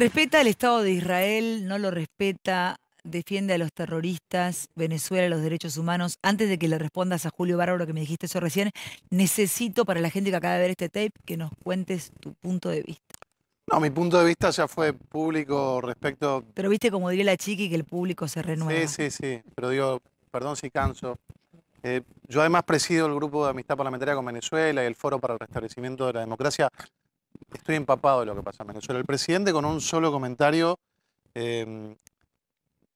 Respeta el Estado de Israel, no lo respeta, defiende a los terroristas, Venezuela, los derechos humanos. Antes de que le respondas a Julio Bárbaro, que me dijiste eso recién, necesito para la gente que acaba de ver este tape que nos cuentes tu punto de vista. No, mi punto de vista ya fue público respecto. Pero viste como diría la chiqui que el público se renueva. Sí, sí, sí. Pero digo, perdón si canso. Eh, yo además presido el grupo de amistad parlamentaria con Venezuela y el Foro para el Restablecimiento de la Democracia, estoy empapado de lo que pasa en Venezuela. El presidente con un solo comentario em,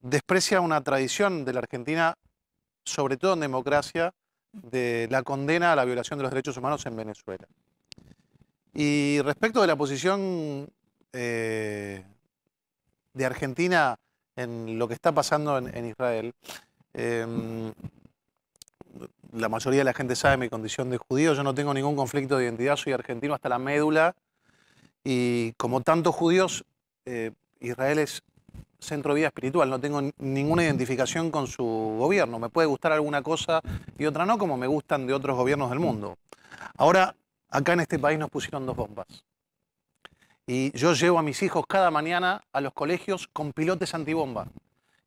desprecia una tradición de la Argentina, sobre todo en democracia, de la condena a la violación de los derechos humanos en Venezuela. Y respecto de la posición eh, de Argentina en lo que está pasando en, Israel, em, la mayoría de la gente sabe mi condición de judío, yo no tengo ningún conflicto de identidad, soy argentino hasta la médula y como tantos judíos, eh, Israel es centro de vida espiritual, no tengo ninguna identificación con su gobierno. Me puede gustar alguna cosa y otra no, como me gustan de otros gobiernos del mundo. Ahora, acá en este país nos pusieron dos bombas. Y yo llevo a mis hijos cada mañana a los colegios con pilotes antibomba.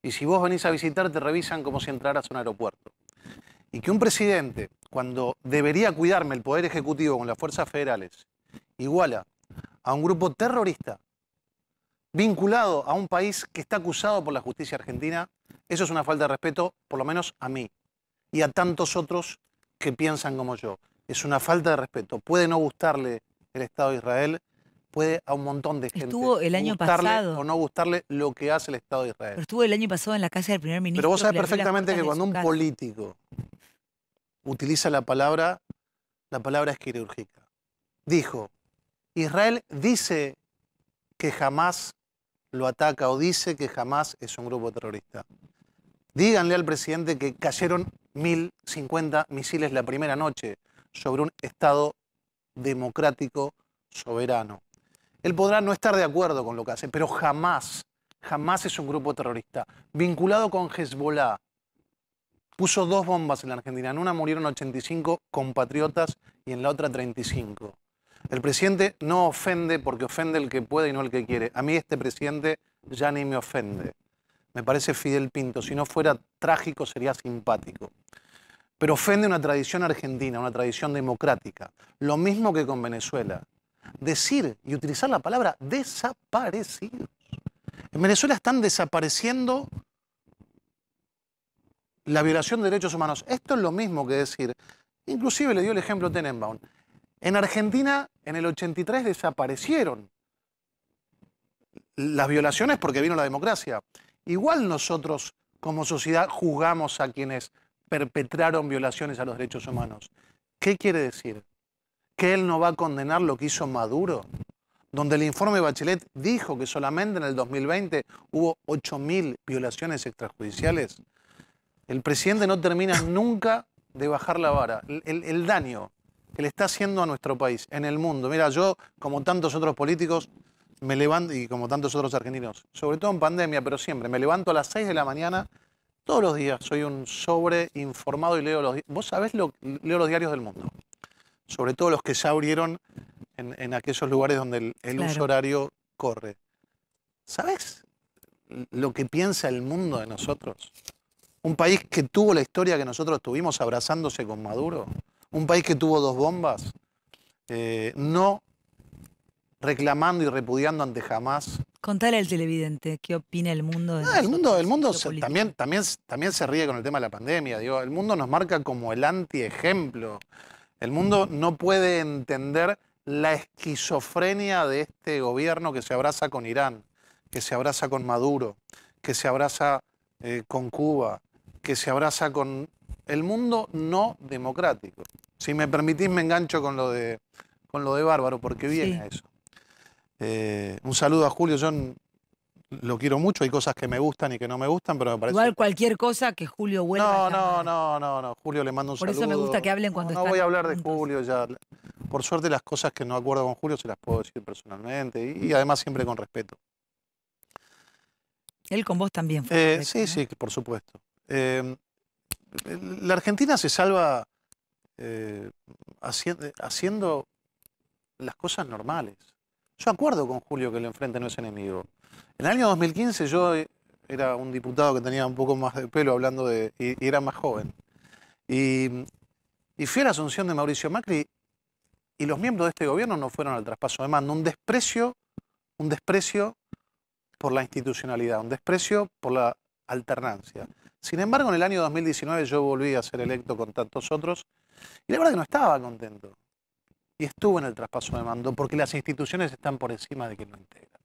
Y si vos venís a visitar, te revisan como si entraras a un aeropuerto. Y que un presidente, cuando debería cuidarme el Poder Ejecutivo con las fuerzas federales, iguala a un grupo terrorista vinculado a un país que está acusado por la justicia argentina, eso es una falta de respeto, por lo menos a mí y a tantos otros que piensan como yo. Es una falta de respeto. Puede no gustarle el Estado de Israel, puede a un montón de gente estuvo el año pasado. o no gustarle lo que hace el Estado de Israel. Pero estuvo el año pasado en la casa del primer ministro. Pero vos sabés perfectamente que cuando un político utiliza la palabra, la palabra es quirúrgica. Dijo, Israel dice que jamás lo ataca o dice que jamás es un grupo terrorista. Díganle al presidente que cayeron 1.050 misiles la primera noche sobre un Estado democrático soberano. Él podrá no estar de acuerdo con lo que hace, pero jamás, jamás es un grupo terrorista. Vinculado con Hezbollah, puso dos bombas en la Argentina. En una murieron 85 compatriotas y en la otra 35. El presidente no ofende porque ofende el que puede y no el que quiere. A mí este presidente ya ni me ofende. Me parece Fidel Pinto. Si no fuera trágico sería simpático. Pero ofende una tradición argentina, una tradición democrática. Lo mismo que con Venezuela. Decir y utilizar la palabra desaparecidos. En Venezuela están desapareciendo la violación de derechos humanos. Esto es lo mismo que decir. Inclusive le dio el ejemplo Tenenbaum. En Argentina, en el 83 desaparecieron las violaciones porque vino la democracia. Igual nosotros como sociedad juzgamos a quienes perpetraron violaciones a los derechos humanos. ¿Qué quiere decir? ¿Que él no va a condenar lo que hizo Maduro? Donde el informe Bachelet dijo que solamente en el 2020 hubo 8.000 violaciones extrajudiciales. El presidente no termina nunca de bajar la vara. el daño que le está haciendo a nuestro país, en el mundo. Mira, yo, como tantos otros políticos, me levanto, y como tantos otros argentinos, sobre todo en pandemia, pero siempre, me levanto a las 6 de la mañana, todos los días soy un sobreinformado y leo los Vos sabés, lo, leo los diarios del mundo, sobre todo los que se abrieron en, aquellos lugares donde el, uso horario corre. ¿Sabés lo que piensa el mundo de nosotros? Un país que tuvo la historia que nosotros tuvimos abrazándose con Maduro, un país que tuvo dos bombas, eh, no reclamando y repudiando ante jamás. Contale al televidente qué opina el mundo. Ah, el mundo, el mundo también, también, también se ríe con el tema de la pandemia. el mundo nos marca como el antiejemplo. El mundo no puede entender la esquizofrenia de este gobierno que se abraza con Irán, que se abraza con Maduro, que se abraza eh, con Cuba, que se abraza con el mundo no democrático. Si me permitís, me engancho con lo de, con lo de Bárbaro, porque viene a eso. Eh, un saludo a Julio, yo lo quiero mucho, hay cosas que me gustan y que no me gustan, pero me parece... Igual cualquier cosa que Julio vuelva No, a no, no, no, no, Julio le mando un saludo. Por eso me gusta que hablen cuando no, No voy a hablar de Julio ya. Por suerte las cosas que no acuerdo con Julio se las puedo decir personalmente y, además siempre con respeto. Él con vos también eh, sí, ¿eh? sí, por supuesto. la Argentina se salva eh, haciendo las cosas normales. Yo acuerdo con Julio que el enfrente no es enemigo. En el año 2015 yo eh, era un diputado que tenía un poco más de pelo hablando de... y, era más joven. Y, y fui a la asunción de Mauricio Macri y los miembros de este gobierno no fueron al traspaso de mando. Un desprecio, un desprecio por la institucionalidad, un desprecio por la alternancia. Sin embargo, en el año 2019 yo volví a ser electo con tantos otros y la verdad que no estaba contento. Y estuvo en el traspaso de mando porque las instituciones están por encima de quien lo integra.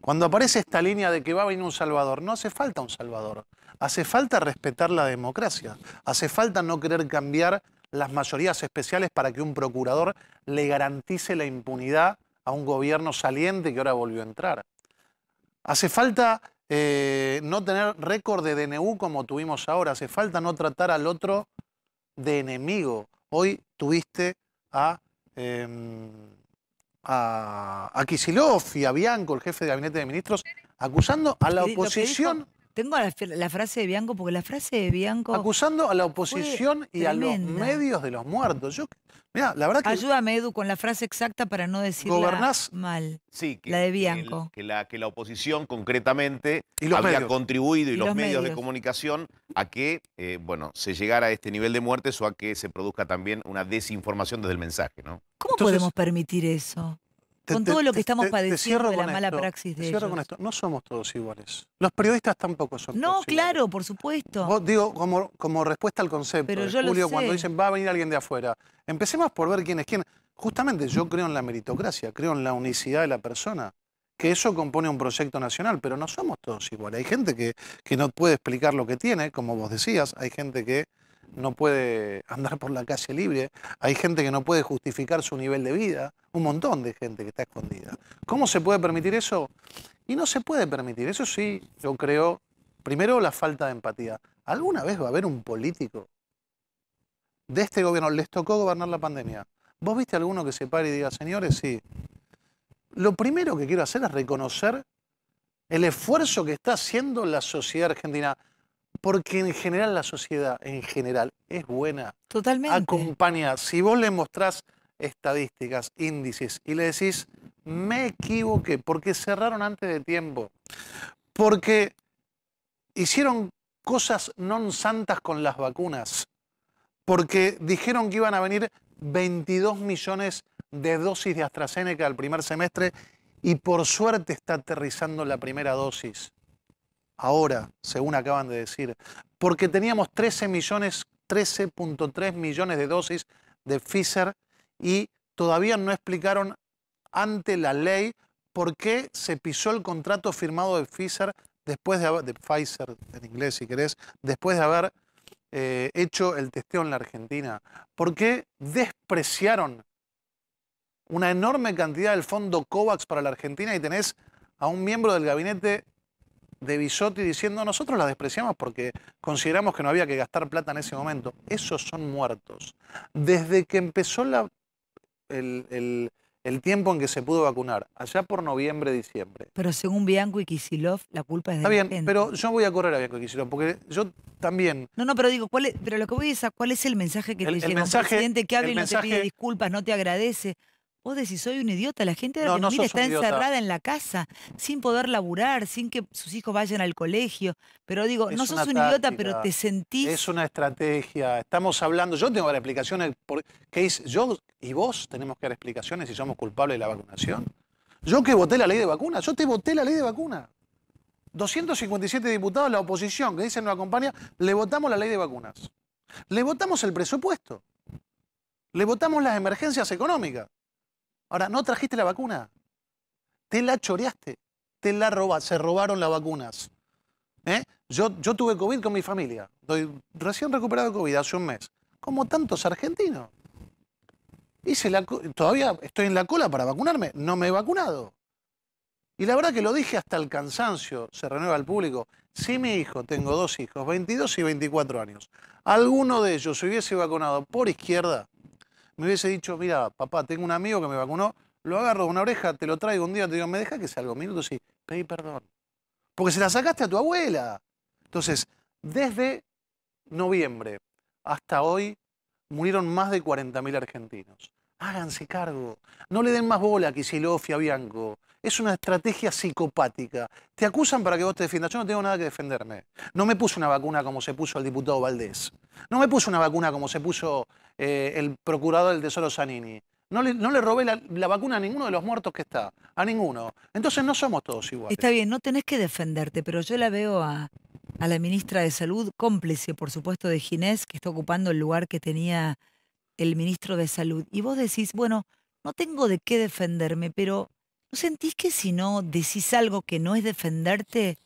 Cuando aparece esta línea de que va a venir un salvador, no hace falta un salvador. Hace falta respetar la democracia. Hace falta no querer cambiar las mayorías especiales para que un procurador le garantice la impunidad a un gobierno saliente que ahora volvió a entrar. Hace falta eh, no tener récord de DNU como tuvimos ahora, hace falta no tratar al otro de enemigo. Hoy tuviste em, a, a, Kisilov y a Bianco, el jefe de gabinete de ministros, acusando a la oposición tengo la, frase de Bianco, porque la frase de Bianco. Acusando a la oposición y a los medios de los muertos. Yo, la verdad que. Ayúdame, Edu, con la frase exacta para no decirla mal. Sí, que, la de Bianco. Que, la, que la oposición, concretamente, y había contribuido y, los, medios, de comunicación a que eh, bueno, se llegara a este nivel de muertes o a que se produzca también una desinformación desde el mensaje, ¿no? ¿Cómo podemos permitir eso? con todo lo que estamos padeciendo de la mala praxis de con esto. No somos todos iguales. Los periodistas tampoco son No, claro, por supuesto. digo como, como respuesta al concepto Julio cuando dicen va a venir alguien de afuera. Empecemos por ver quién es quién. Justamente yo creo en la meritocracia, creo en la unicidad de la persona que eso compone un proyecto nacional, pero no somos todos iguales. Hay gente que, que no puede explicar lo que tiene, como vos decías, hay gente que no puede andar por la calle libre, hay gente que no puede justificar su nivel de vida, un montón de gente que está escondida. ¿Cómo se puede permitir eso? Y no se puede permitir, eso sí, yo creo, primero la falta de empatía. ¿Alguna vez va a haber un político de este gobierno? Les tocó gobernar la pandemia. ¿Vos viste alguno que se pare y diga, señores, sí? Lo primero que quiero hacer es reconocer el esfuerzo que está haciendo la sociedad argentina porque en general la sociedad, en general, es buena. Totalmente. Acompaña. Si vos le mostrás estadísticas, índices, y le decís, me equivoqué, porque cerraron antes de tiempo, porque hicieron cosas no santas con las vacunas, porque dijeron que iban a venir 22 millones de dosis de AstraZeneca al primer semestre y por suerte está aterrizando la primera dosis ahora, según acaban de decir, porque teníamos 13 millones, 13.3 millones de dosis de Pfizer y todavía no explicaron ante la ley por qué se pisó el contrato firmado de Pfizer después de haber, de Pfizer en inglés si después de haber eh, hecho el testeo en la Argentina, por qué despreciaron una enorme cantidad del fondo COVAX para la Argentina y tenés a un miembro del gabinete de Bisotti diciendo nosotros la despreciamos porque consideramos que no había que gastar plata en ese momento. Esos son muertos. Desde que empezó la, el, tiempo en que se pudo vacunar, allá por noviembre, diciembre. Pero según Bianco y Kisilov, la culpa es de Está bien, pero yo voy a correr a Bianco y Kisilov porque yo también... No, no, pero digo, ¿cuál es, pero lo que voy a decir es cuál es el mensaje que le te llega? mensaje, presidente que habla y no mensaje, te pide disculpas, no te agradece. Vos decís, soy un idiota. La gente de está encerrada en la casa, sin poder laburar, sin que sus hijos vayan al colegio. Pero digo, no sos un idiota, pero te sentís. Es una estrategia. Estamos hablando. Yo tengo que dar explicaciones. Por, ¿qué es? Yo y vos tenemos que dar explicaciones si somos culpables de la vacunación. Yo que voté la ley de vacunas? Yo te voté la ley de vacunas. 257 diputados de la oposición que dicen no acompaña, le votamos la ley de vacunas. Le votamos el presupuesto. Le votamos las emergencias económicas. Ahora, no trajiste la vacuna. Te la choreaste. Te la robaste. Se robaron las vacunas. ¿Eh? Yo, yo tuve COVID con mi familia. Estoy recién recuperado de COVID hace un mes. Como tantos argentinos. Y todavía estoy en la cola para vacunarme. No me he vacunado. Y la verdad que lo dije hasta el cansancio, se renueva el público. Si mi hijo, tengo dos hijos, 22 y 24 años, alguno de ellos se hubiese vacunado por izquierda, me hubiese dicho, mira, papá, tengo un amigo que me vacunó, lo agarro de una oreja, te lo traigo un día, te digo, me deja que salgo un minuto, sí, pedí perdón. Porque se la sacaste a tu abuela. Entonces, desde noviembre hasta hoy murieron más de 40.000 argentinos. Háganse cargo. No le den más bola a Kicillof y Bianco. Es una estrategia psicopática. Te acusan para que vos te defiendas. Yo no tengo nada que defenderme. No me puse una vacuna como se puso el diputado Valdés. No me puso una vacuna como se puso eh, el procurador del Tesoro Zanini. No le, no le robé la, vacuna a ninguno de los muertos que está, a ninguno. Entonces no somos todos iguales. Está bien, no tenés que defenderte, pero yo la veo a, a la ministra de Salud, cómplice, por supuesto, de Ginés, que está ocupando el lugar que tenía el ministro de Salud. Y vos decís, bueno, no tengo de qué defenderme, pero ¿no sentís que si no decís algo que no es defenderte,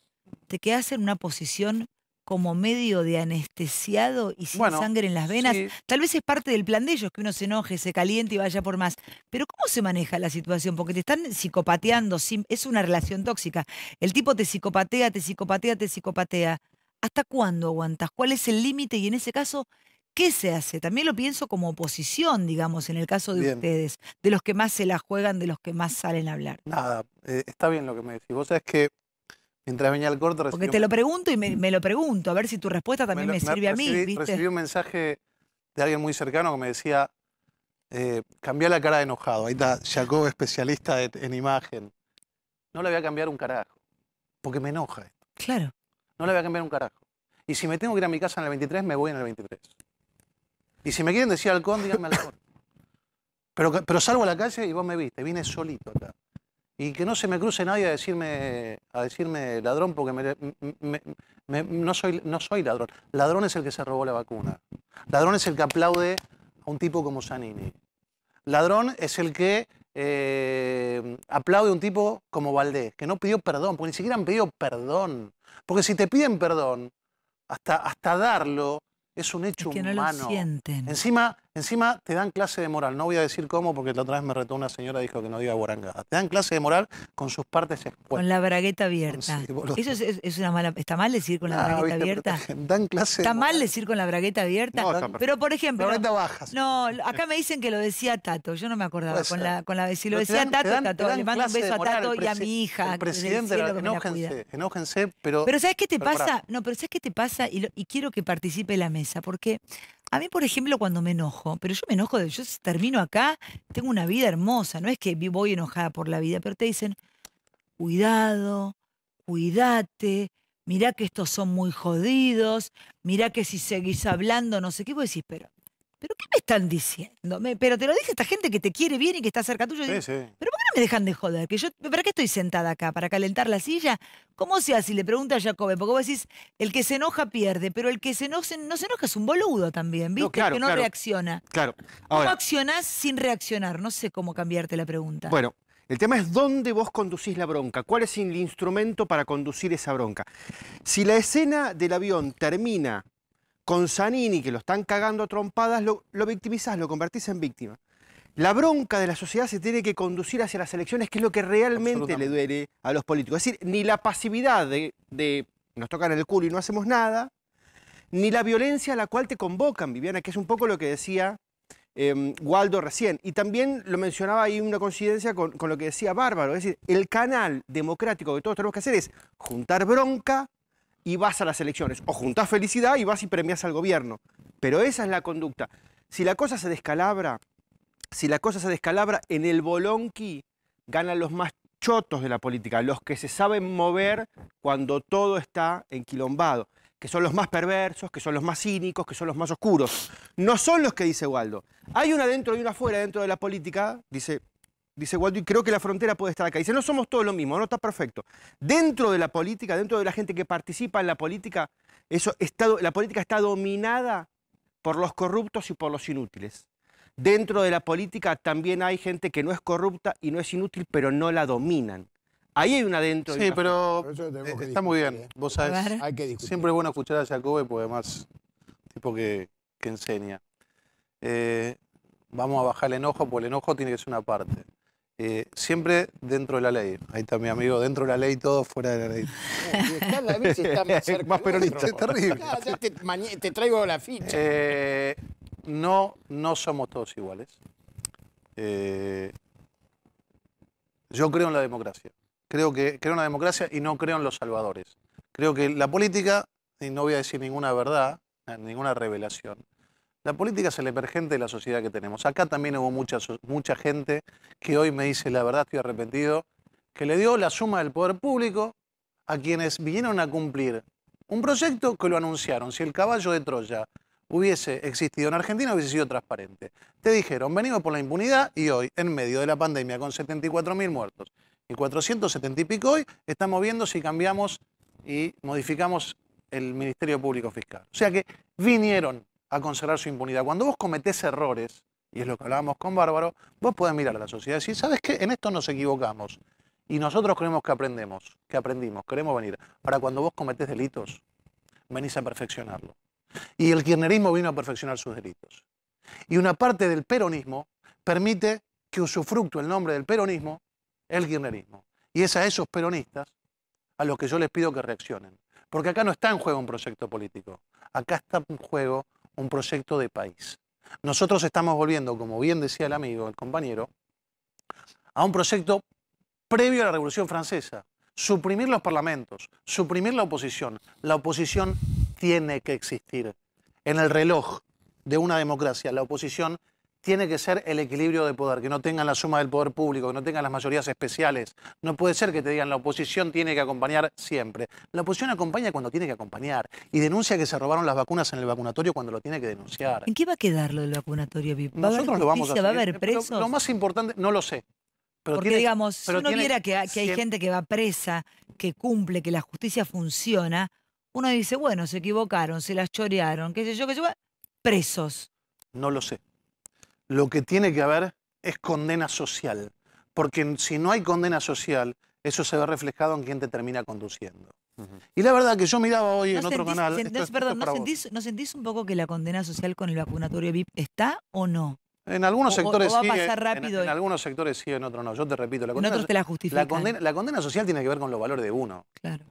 te quedás en una posición como medio de anestesiado y sin sangre en las venas. Tal vez es parte del plan de ellos que uno se enoje, se caliente y vaya por más. Pero ¿cómo se maneja la situación? Porque te están psicopateando, es una relación tóxica. El tipo te psicopatea, te psicopatea, te psicopatea. ¿Hasta cuándo aguantas? ¿Cuál es el límite? Y en ese caso, ¿qué se hace? También lo pienso como oposición, digamos, en el caso de ustedes, de los que más se la juegan, de los que más salen a hablar. Nada, eh, está bien lo que me decís. Vos sabés que Mientras venía el corte Porque te lo pregunto y me, lo pregunto, a ver si tu respuesta también me, sirve a mí. Recibí un mensaje de alguien muy cercano que me decía, eh, la cara de enojado. Ahí está Jacob, especialista en imagen. No le voy a cambiar un carajo, porque me enoja esto. Claro. No le voy a cambiar un carajo. Y si me tengo que ir a mi casa en el 23, me voy en el 23. Y si me quieren decir halcón, díganme al Pero, pero salgo a la calle y vos me viste, vine solito acá y que no se me cruce nadie a decirme, a decirme ladrón porque no, soy, no soy ladrón. Ladrón es el que se robó la vacuna. Ladrón es el que aplaude a un tipo como Zanini. Ladrón es el que eh, aplaude a un tipo como Valdés, que no pidió perdón, porque ni siquiera han pedido perdón. Porque si te piden perdón, hasta, hasta darlo es un hecho Y que humano. No lo sienten. Encima, Encima te dan clase de moral. No voy a decir cómo, porque la otra vez me retó una señora y dijo que no diga guarangada. Te dan clase de moral con sus partes expuestas. Con la bragueta abierta. Eso es, una mala. ¿Está mal decir con la ah, bragueta abierta? Dan clase. ¿Está mal decir con la bragueta abierta? pero por ejemplo. Bragueta baja. No, acá me dicen que lo decía Tato. Yo no me acordaba. la, con si lo decía Tato, Tato. Le mando un beso a Tato y a mi hija. presidente, enójense, pero. Pero ¿sabes qué te pasa? No, pero ¿sabes qué te pasa? Y, y quiero que participe la mesa, porque a mí, por ejemplo, cuando me enojo, pero yo me enojo de, yo termino acá, tengo una vida hermosa, no es que voy enojada por la vida, pero te dicen, cuidado, cuídate, mirá que estos son muy jodidos, mirá que si seguís hablando, no sé qué, vos decís, pero ¿pero qué me están diciendo? pero te lo dije esta gente que te quiere bien y que está cerca tuyo. ¿Pero por qué no me dejan de joder? ¿Para qué estoy sentada acá? ¿Para calentar la silla? ¿Cómo se hace? le pregunta a Jacobe, porque vos decís, el que se enoja pierde, pero el que se no se, no se enoja es un boludo también, ¿viste? que no reacciona. Claro. ¿Cómo accionás sin reaccionar? No sé cómo cambiarte la pregunta. bueno, el tema es dónde vos conducís la bronca, cuál es el instrumento para conducir esa bronca. Si la escena del avión termina con Zanini, que lo están cagando a trompadas, lo, victimizás, lo convertís en víctima. La bronca de la sociedad se tiene que conducir hacia las elecciones, que es lo que realmente le duele a los políticos. Es decir, ni la pasividad de, nos tocan el culo y no hacemos nada, ni la violencia a la cual te convocan, Viviana, que es un poco lo que decía em, Waldo recién. Y también lo mencionaba ahí una coincidencia con, con, lo que decía Bárbaro. Es decir, el canal democrático que todos tenemos que hacer es juntar bronca, y vas a las elecciones. O juntás felicidad y vas y premias al gobierno. Pero esa es la conducta. Si la cosa se descalabra, si la cosa se descalabra en el bolonqui, ganan los más chotos de la política, los que se saben mover cuando todo está enquilombado, que son los más perversos, que son los más cínicos, que son los más oscuros. No son los que dice Waldo. Hay una dentro y una fuera dentro de la política, dice dice Waldo, y creo que la frontera puede estar acá. Dice, no somos todos lo mismo, no está perfecto. Dentro de la política, dentro de la gente que participa en la política, eso la política está dominada por los corruptos y por los inútiles. Dentro de la política también hay gente que no es corrupta y no es inútil, pero no la dominan. Ahí hay una dentro. Sí, pero, eh, está muy bien. ¿eh? Vos sabés, siempre es bueno escuchar a Jacobe, porque además, tipo que, enseña. Eh, vamos a bajar el enojo, porque el enojo tiene que ser una parte. Eh, siempre dentro de la ley. Ahí está mi amigo, dentro de la ley, todo fuera de la ley. más, peronista, es terrible. te, traigo la ficha. Eh, no, no somos todos iguales. Eh, yo creo en la democracia. Creo que creo en la democracia y no creo en los salvadores. Creo que la política, y no voy a decir ninguna verdad, ninguna revelación, la política es el emergente de la sociedad que tenemos. Acá también hubo mucha, mucha gente que hoy me dice, la verdad estoy arrepentido, que le dio la suma del poder público a quienes vinieron a cumplir un proyecto que lo anunciaron. Si el caballo de Troya hubiese existido en Argentina, hubiese sido transparente. Te dijeron, venimos por la impunidad y hoy, en medio de la pandemia, con 74.000 muertos y 470 y pico hoy, estamos viendo si cambiamos y modificamos el Ministerio Público Fiscal. O sea que vinieron, a conservar su impunidad. Cuando vos cometés errores, y es lo que hablábamos con Bárbaro, vos podés mirar a la sociedad y decir, ¿sabes qué? En esto nos equivocamos. Y nosotros creemos que aprendemos, que aprendimos, queremos venir. Para cuando vos cometés delitos, venís a perfeccionarlo. Y el kirchnerismo vino a perfeccionar sus delitos. Y una parte del peronismo permite que usufructo el nombre del peronismo, el kirchnerismo. Y es a esos peronistas a los que yo les pido que reaccionen. Porque acá no está en juego un proyecto político. Acá está en juego un proyecto de país. Nosotros estamos volviendo, como bien decía el amigo, el compañero, a un proyecto previo a la Revolución Francesa. Suprimir los parlamentos, suprimir la oposición. La oposición tiene que existir. En el reloj de una democracia, la oposición tiene que ser el equilibrio de poder, que no tengan la suma del poder público, que no tengan las mayorías especiales. No puede ser que te digan la oposición tiene que acompañar siempre. La oposición acompaña cuando tiene que acompañar y denuncia que se robaron las vacunas en el vacunatorio cuando lo tiene que denunciar. ¿En qué va a quedar lo del vacunatorio? Nosotros lo vamos a hacer. ¿Va a haber presos? Lo, más importante, no lo sé. Porque digamos, si uno viera que, hay gente que va presa, que cumple, que la justicia funciona, uno dice, bueno, se equivocaron, se las chorearon, qué sé yo, qué sé yo, presos. No lo sé lo que tiene que haber es condena social, porque si no hay condena social, eso se ve reflejado en quien te termina conduciendo. Y la verdad que yo miraba hoy en otro canal. perdón, ¿no, sentís, un poco que la condena social con el vacunatorio VIP está o no? En algunos sectores sí. en, algunos sectores sí, en otros no. Yo te repito, la condena, la, condena, social tiene que ver con los valores de uno.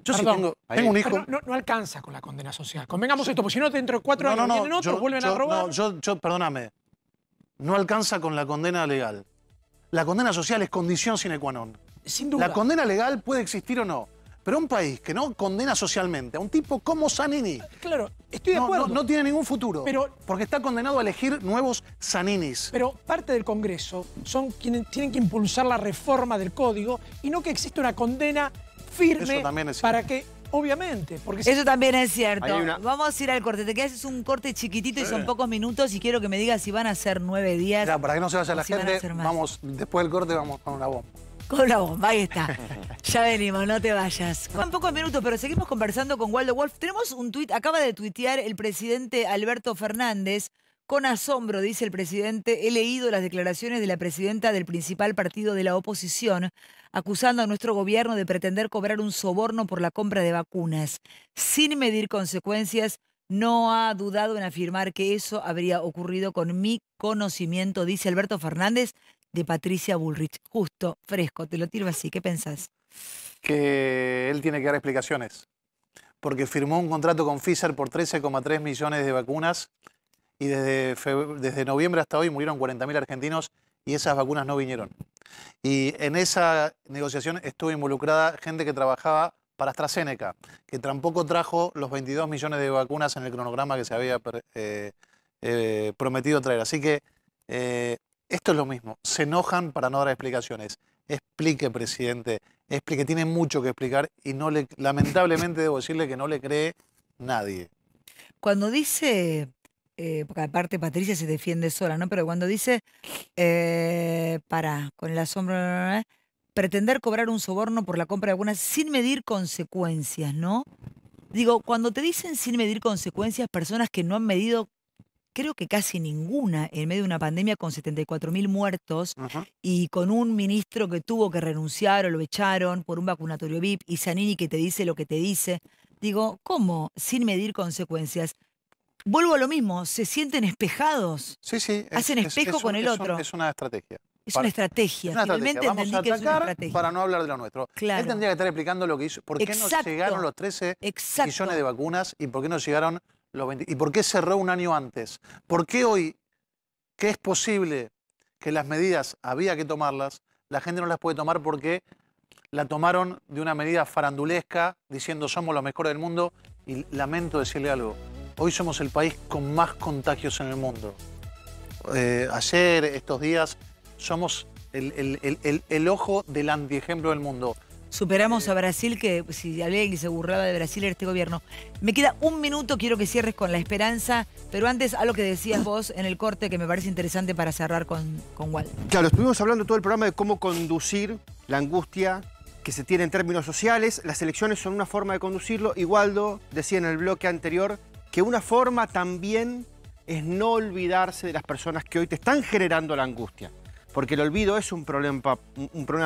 Yo perdón, eh, tengo, un hijo. No, alcanza con la condena social. Convengamos esto, porque si no, dentro de cuatro años vienen otros, vuelven a robar. No, yo, perdóname, no alcanza con la condena legal. La condena social es condición sine qua non. Sin duda. La condena legal puede existir o no. Pero un país que no condena socialmente a un tipo como Zanini. Ah, claro, estoy de acuerdo. No, tiene ningún futuro. Pero, porque está condenado a elegir nuevos Zaninis. Pero parte del Congreso son quienes tienen que impulsar la reforma del código y no que exista una condena firme para que Obviamente, porque Eso también es cierto. Vamos a ir al corte. Te quedas, es un corte chiquitito y son eh. pocos minutos y quiero que me digas si van a ser nueve días. para que no se vaya la gente, vamos, después del corte vamos con una bomba. Con la bomba, ahí está. ya venimos, no te vayas. Son pocos minutos, pero seguimos conversando con Waldo Wolf. Tenemos un tuit, acaba de tuitear el presidente Alberto Fernández. Con asombro, dice el presidente, he leído las declaraciones de la presidenta del principal partido de la oposición, acusando a nuestro gobierno de pretender cobrar un soborno por la compra de vacunas. Sin medir consecuencias, no ha dudado en afirmar que eso habría ocurrido con mi conocimiento, dice Alberto Fernández, de Patricia Bullrich. Justo, fresco, te lo tiro así. ¿Qué pensás? Que él tiene que dar explicaciones, porque firmó un contrato con Pfizer por 13,3 millones de vacunas y desde, desde noviembre hasta hoy murieron 40.000 argentinos y esas vacunas no vinieron. Y en esa negociación estuvo involucrada gente que trabajaba para AstraZeneca, que tampoco trajo los 22 millones de vacunas en el cronograma que se había eh, eh, prometido traer. Así que eh, esto es lo mismo, se enojan para no dar explicaciones. Explique, presidente, explique, tiene mucho que explicar y no le, lamentablemente debo decirle que no le cree nadie. Cuando dice eh, porque aparte Patricia se defiende sola, ¿no? Pero cuando dice, eh, para, con el asombro, pretender cobrar un soborno por la compra de algunas sin medir consecuencias, ¿no? Digo, cuando te dicen sin medir consecuencias, personas que no han medido creo que casi ninguna en medio de una pandemia con 74.000 muertos y con un ministro que tuvo que renunciar o lo echaron por un vacunatorio VIP y Sanini que te dice lo que te dice. Digo, ¿cómo? Sin medir consecuencias. Vuelvo a lo mismo, ¿se sienten espejados? Sí, Hacen espejo con el otro. es una estrategia. Es una estrategia. Es una estrategia. Vamos a atacar para no hablar de lo nuestro. Él tendría que estar explicando lo que hizo. ¿Por qué no llegaron los 13 millones de vacunas y por qué no llegaron los 20? ¿Y por qué cerró un año antes? ¿Por qué hoy, que es posible que las medidas había que tomarlas, la gente no las puede tomar porque la tomaron de una medida farandulesca diciendo somos los mejores del mundo? Y lamento decirle algo, Hoy somos el país con más contagios en el mundo. Eh, ayer, estos días, somos el, ojo del antiejemplo del mundo. Superamos a Brasil, que si alguien se burlaba de Brasil era este gobierno. Me queda un minuto, quiero que cierres con la esperanza, pero antes algo que decías vos en el corte que me parece interesante para cerrar con, Waldo. Claro, estuvimos hablando todo el programa de cómo conducir la angustia que se tiene en términos sociales. Las elecciones son una forma de conducirlo. Igualdo decía en el bloque anterior que una forma también es no olvidarse de las personas que hoy te están generando la angustia. Porque el olvido es un problema,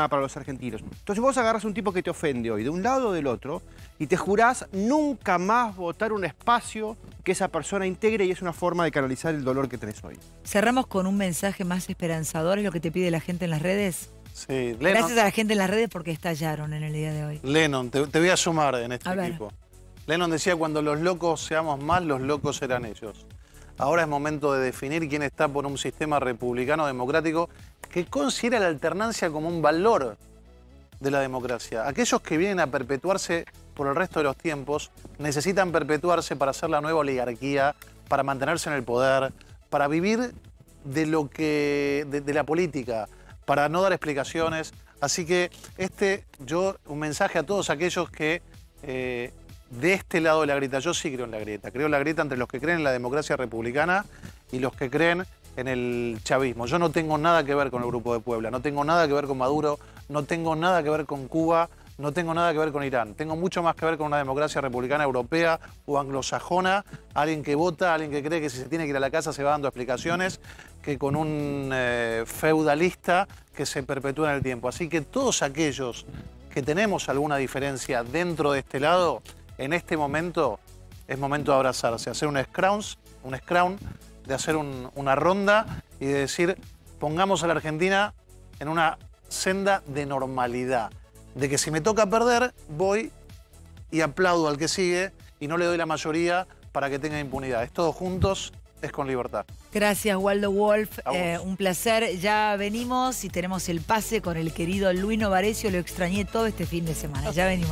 para los argentinos. Entonces vos agarras a un tipo que te ofende hoy, de un lado o del otro, y te jurás nunca más votar un espacio que esa persona integre y es una forma de canalizar el dolor que tenés hoy. Cerramos con un mensaje más esperanzador, es lo que te pide la gente en las redes. Sí, Lennon. Gracias a la gente en las redes porque estallaron en el día de hoy. Lennon, te, voy a sumar en este tipo. Lennon decía, cuando los locos seamos más, los locos serán ellos. Ahora es momento de definir quién está por un sistema republicano democrático que considera la alternancia como un valor de la democracia. Aquellos que vienen a perpetuarse por el resto de los tiempos necesitan perpetuarse para hacer la nueva oligarquía, para mantenerse en el poder, para vivir de lo que de, la política, para no dar explicaciones. Así que este yo un mensaje a todos aquellos que eh, de este lado de la grieta. Yo sí creo en la grieta. Creo en la grieta entre los que creen en la democracia republicana y los que creen en el chavismo. Yo no tengo nada que ver con el Grupo de Puebla, no tengo nada que ver con Maduro, no tengo nada que ver con Cuba, no tengo nada que ver con Irán. Tengo mucho más que ver con una democracia republicana europea o anglosajona, alguien que vota, alguien que cree que si se tiene que ir a la casa se va dando explicaciones, que con un eh, feudalista que se perpetúa en el tiempo. Así que todos aquellos que tenemos alguna diferencia dentro de este lado, en este momento es momento de abrazarse, hacer un scrums, un scrum, de hacer una ronda y de decir, pongamos a la Argentina en una senda de normalidad, de que si me toca perder, voy y aplaudo al que sigue y no le doy la mayoría para que tenga impunidad. Es todos juntos, es con libertad. Gracias, Waldo Wolf. Eh, un placer. Ya venimos y tenemos el pase con el querido Luis Novarecio. Lo extrañé todo este fin de semana. Ya venimos.